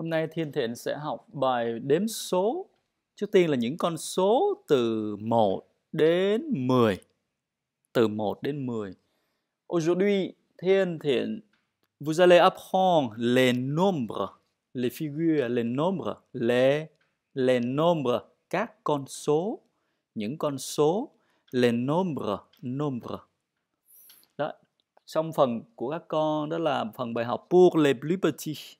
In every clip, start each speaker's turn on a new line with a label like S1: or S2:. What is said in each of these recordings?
S1: Hôm nay Thiên Thiện sẽ học bài đếm số. Trước tiên là những con số từ 1 đến 10. Từ 1 đến 10. Aujourd'hui, Thiên Thiện, vous allez apprendre les nombres, les figures, les nombres, les, les nombres, các con số, những con số, les nombres, nombres. Đó. Xong phần của các con đó là phần bài học pour les plus petits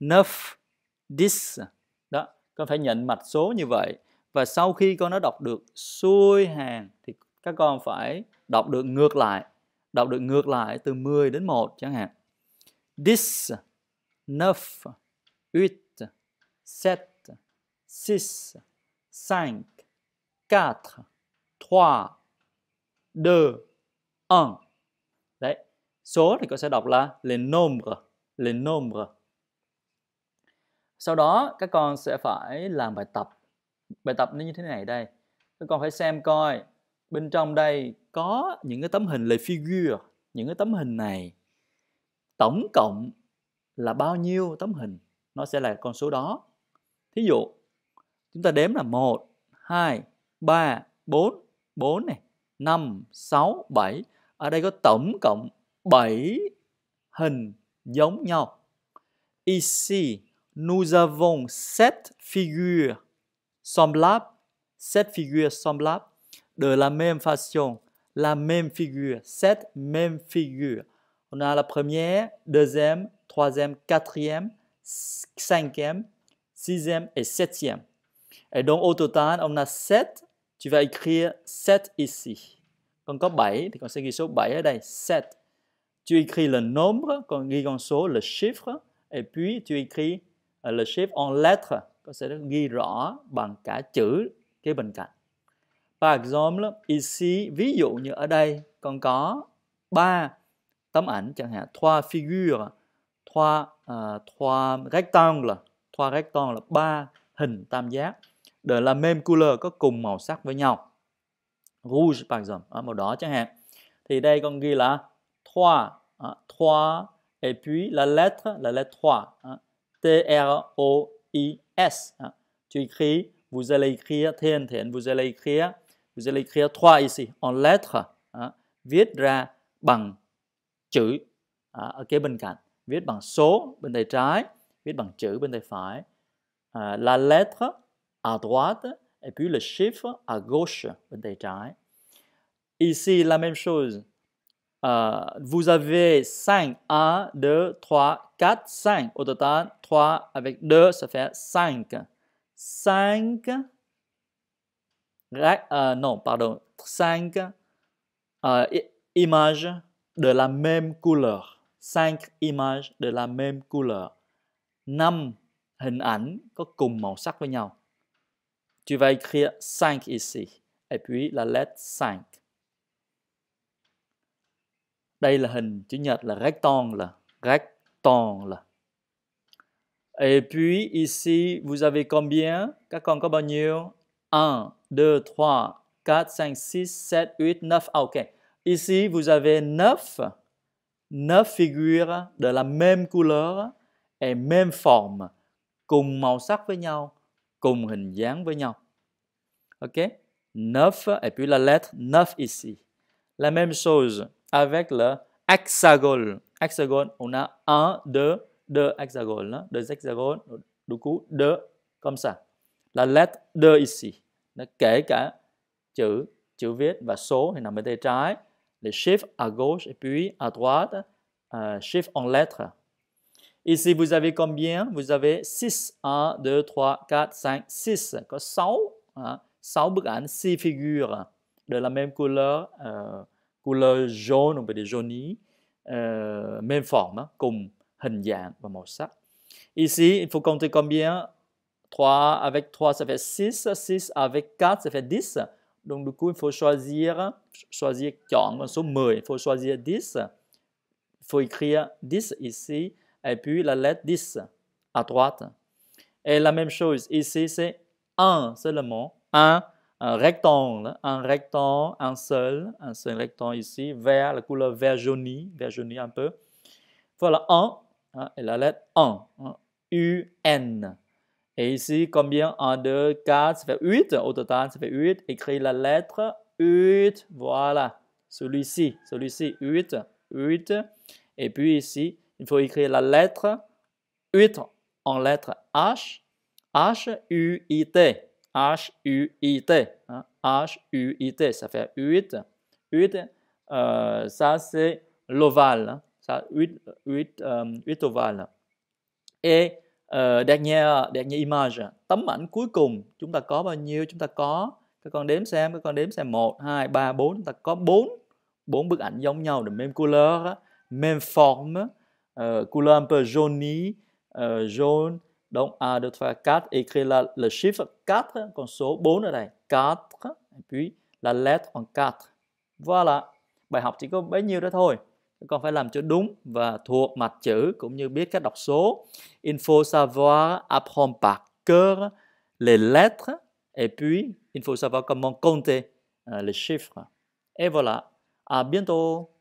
S1: neuf dix đó con phải nhận mạch số như vậy và sau khi con nó đọc được xuôi hàng thì các con phải đọc được ngược lại đọc được ngược lại từ 10 đến 1 chẳng hạn dix neuf huit sept six cinq quatre trois deux un đấy số thì con sẽ đọc là le nombre le nombre sau đó các con sẽ phải làm bài tập bài tập nó như thế này đây các con phải xem coi bên trong đây có những cái tấm hình lề figure những cái tấm hình này tổng cộng là bao nhiêu tấm hình nó sẽ là con số đó thí dụ chúng ta đếm là 1 2 3 4 4 này 5 6 7 ở đây có tổng cộng 7 hình giống nhau EC nous avons sept figures semblables, sept figures semblables de la même façon, la même figure, sept mêmes figures. On a la première, deuxième, troisième, quatrième, cinquième, sixième et septième. Et donc au total, on a sept. Tu vas écrire sept ici. Quand số sept. Tu écris le nombre, le chiffre, et puis tu écris Ờ, là shape on letter có sẽ ghi rõ bằng cả chữ cái bên cạnh par exemple ici ví dụ như ở đây con có ba tấm ảnh chẳng hạn trois figures trois uh, trois rectangles trois rectangles là ba hình tam giác de là même couleur có cùng màu sắc với nhau rouge par exemple ở màu đỏ chẳng hạn thì đây con ghi là trois uh, trois et puis la lettre là lettre trois uh, T-R-O-I-S. Hein. À, tu écris, vous allez écrire TNTN, vous allez écrire, vous allez écrire 3 ici, en lettres, hein, à, viết ra bằng chữ à, ở kế bên cạnh, viết bằng số bên tay trái, viết bằng chữ bên tay phải. À, la lettre à droite et puis le chiffre à gauche bên tay trái. Ici, la même chose. Euh, vous avez 5. 1, 2, 3, 4, 5. Au total, 3 avec 2, ça fait 5. 5. Euh, non, pardon. 5 euh, images de la même couleur. 5 images de la même couleur. 5 hình ảnh có cùng màu Tu vas écrire 5 ici. Et puis la lettre 5. đây là hình chữ nhật là rectangle rectangle et puis ici vous avez combien các con có bao nhiêu 1 2 3 4 5 6 7 8 9 ah, ok ici vous avez 9 9 figures de la même couleur et même forme cùng màu sắc với nhau cùng hình dáng với nhau ok 9 et puis la lettre 9 ici la même chose avec le hexagone. Hexagone, on a un, 2 2 hexagones. Hein? Deux hexagones, du coup, deux comme ça. La lettre deux ici. kể cả chữ, chữ viết và số thì nằm bên tay trái. Les chiffres à gauche et puis à droite, euh, chiffres en lettres. Ici, vous avez combien? Vous avez 6. 1, 2, 3, 4, 5, 6. 6. 6 figures de la même couleur. Euh, couleur jaune, on peut dire jaunie, euh, même forme, hein, comme cùng hình dạng và màu Ici, il faut compter combien 3 avec 3, ça fait 6. 6 avec 4, ça fait 10. Donc, du coup, il faut choisir, choisir, chọn hein, 10. Il faut choisir 10. Il faut écrire 10 ici. Et puis, la lettre 10 à droite. Et la même chose, ici, c'est 1 seulement. 1 un rectangle, un rectangle, un seul, un seul rectangle ici, Vert, la couleur vert jauni, vert jauni un peu. Voilà, 1, hein, et la lettre 1, U-N. Hein, et ici, combien 1, 2, 4, ça fait 8, au total, ça fait 8. Écris la lettre 8, voilà, celui-ci, celui-ci, 8, 8. Et puis ici, il faut écrire la lettre 8 en lettre H, H-U-I-T. H-U-I-T. H-U-I-T, ça fait 8. 8, euh, ça c'est l'ovale. Hein, ça, 8, 8, euh, 8 ovales. Et uh, dernière, dernière image, tấm ảnh cuối cùng chúng ta có bao nhiêu? Chúng ta có, các con đếm xem, các con đếm xem 1, 2, 3, 4, chúng ta có 4 bốn bức ảnh giống nhau, de même couleur, même forme, uh, couleur un peu jauni, uh, jaune, euh, Donc, à 2, 3, 4. Écrire la, le chiffre 4, con số 4 ở đây. 4, et puis la lettre en 4. Voilà. Bài học chỉ có bấy nhiêu đó thôi. Các con phải làm cho đúng và thuộc mặt chữ cũng như biết cách đọc số. Il faut savoir apprendre par cœur les lettres et puis il faut savoir comment compter euh, les chiffres. Et voilà. À bientôt.